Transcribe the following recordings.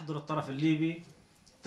يحضر الطرف الليبي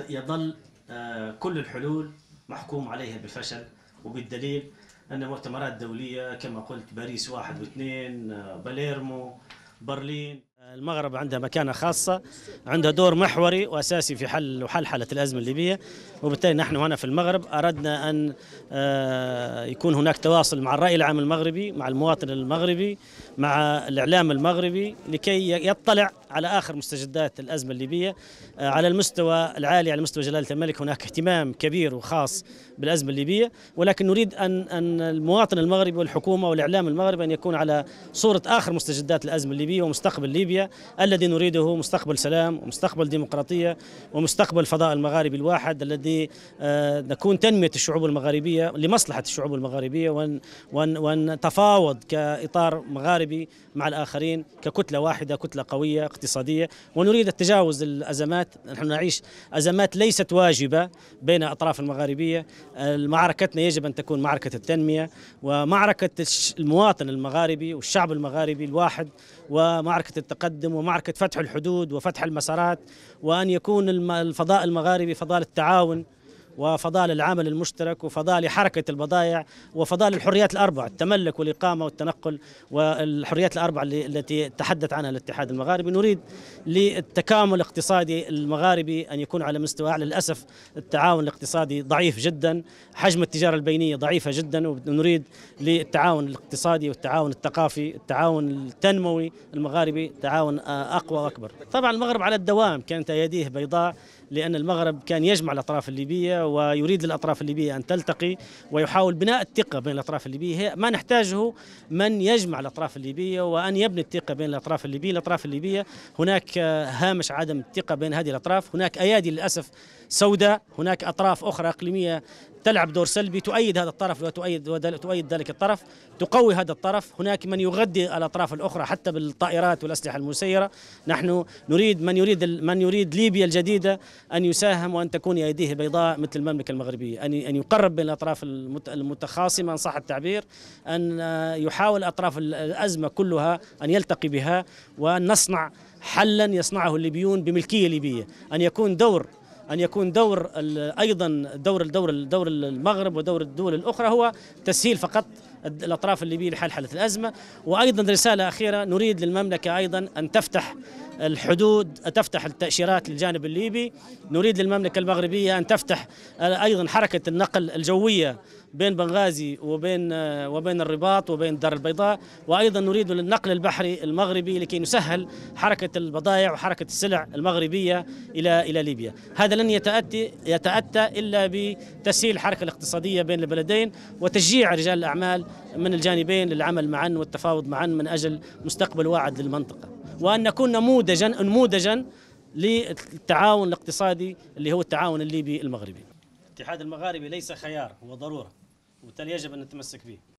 يظل آه، كل الحلول محكوم عليها بالفشل وبالدليل أن مؤتمرات دولية كما قلت باريس واحد واثنين آه، باليرمو برلين المغرب عندها مكانة خاصة عندها دور محوري وأساسي في حل وحل حالة الأزمة الليبية وبالتالي نحن هنا في المغرب أردنا أن آه، يكون هناك تواصل مع الرأي العام المغربي مع المواطن المغربي مع الإعلام المغربي لكي يطلع على آخر مستجدات الأزمة الليبية آه، على المستوى العالي على مستوى جلالة الملك هناك اهتمام كبير وخاص بالأزمة الليبية ولكن نريد أن أن المواطن المغربي والحكومة والإعلام المغربي أن يكون على صورة آخر مستجدات الأزمة الليبية ومستقبل ليبيا ليبيا الذي نريده مستقبل سلام ومستقبل ديمقراطية ومستقبل فضاء المغاربي الواحد الذي آه، نكون تنمية الشعوب المغاربية لمصلحة الشعوب المغاربية وأن, وأن, وأن تفاوض كإطار مغاربي مع الآخرين ككتلة واحدة كتلة قوية اقتصادية ونريد التجاوز الأزمات نحن نعيش أزمات ليست واجبة بين أطراف المغاربية معركتنا يجب أن تكون معركة التنمية ومعركة المواطن المغاربي والشعب المغاربي الواحد ومعركة التقدم تقدم ومعركة فتح الحدود وفتح المسارات وأن يكون الفضاء المغاربي فضاء التعاون وفضاء للعمل المشترك وفضاء لحركة البضائع وفضاء للحريات الأربع التملك والإقامة والتنقل والحريات الأربع التي تحدث عنها الاتحاد المغاربي نريد للتكامل الاقتصادي المغاربي أن يكون على مستوى أعلى للأسف التعاون الاقتصادي ضعيف جدا حجم التجارة البينية ضعيفة جدا ونريد للتعاون الاقتصادي والتعاون الثقافي التعاون التنموي المغاربي تعاون آه، أقوى وأكبر طبعا المغرب على الدوام كانت أيديه بيضاء لأن المغرب كان يجمع الأطراف الليبية ويريد للاطراف الليبيه ان تلتقي ويحاول بناء الثقه بين الاطراف الليبيه هي ما نحتاجه من يجمع الاطراف الليبيه وان يبني الثقه بين الاطراف الليبيه الاطراف الليبيه هناك هامش عدم الثقه بين هذه الاطراف هناك ايادي للاسف سوداء هناك اطراف اخرى اقليميه تلعب دور سلبي تؤيد هذا الطرف وتؤيد تؤيد ذلك الطرف تقوي هذا الطرف هناك من يغذي الاطراف الاخرى حتى بالطائرات والاسلحه المسيره نحن نريد من يريد من يريد ليبيا الجديده ان يساهم وان تكون ايديه بيضاء مثل المملكة المغربية أن أن يقرب بين الأطراف المتخاصمة إن صح التعبير أن يحاول أطراف الأزمة كلها أن يلتقي بها وأن نصنع حلا يصنعه الليبيون بملكية ليبية أن يكون دور ان يكون دور ايضا دور الدور دور المغرب ودور الدول الاخرى هو تسهيل فقط الاطراف الليبيه لحل حاله الازمه وايضا رساله اخيره نريد للمملكه ايضا ان تفتح الحدود تفتح التأشيرات للجانب الليبي نريد للمملكة المغربية أن تفتح آه، أيضا حركة النقل الجوية بين بنغازي وبين آه، وبين الرباط وبين الدار البيضاء وايضا نريد للنقل البحري المغربي لكي نسهل حركه البضائع وحركه السلع المغربيه الى الى ليبيا، هذا لن يتاتي يتاتى الا بتسهيل الحركه الاقتصاديه بين البلدين وتشجيع رجال الاعمال من الجانبين للعمل معا والتفاوض معا من اجل مستقبل واعد للمنطقه. وان نكون نموذجا نموذجا للتعاون الاقتصادي اللي هو التعاون الليبي المغربي الاتحاد المغاربي ليس خيار هو ضروره وبالتالي يجب ان نتمسك به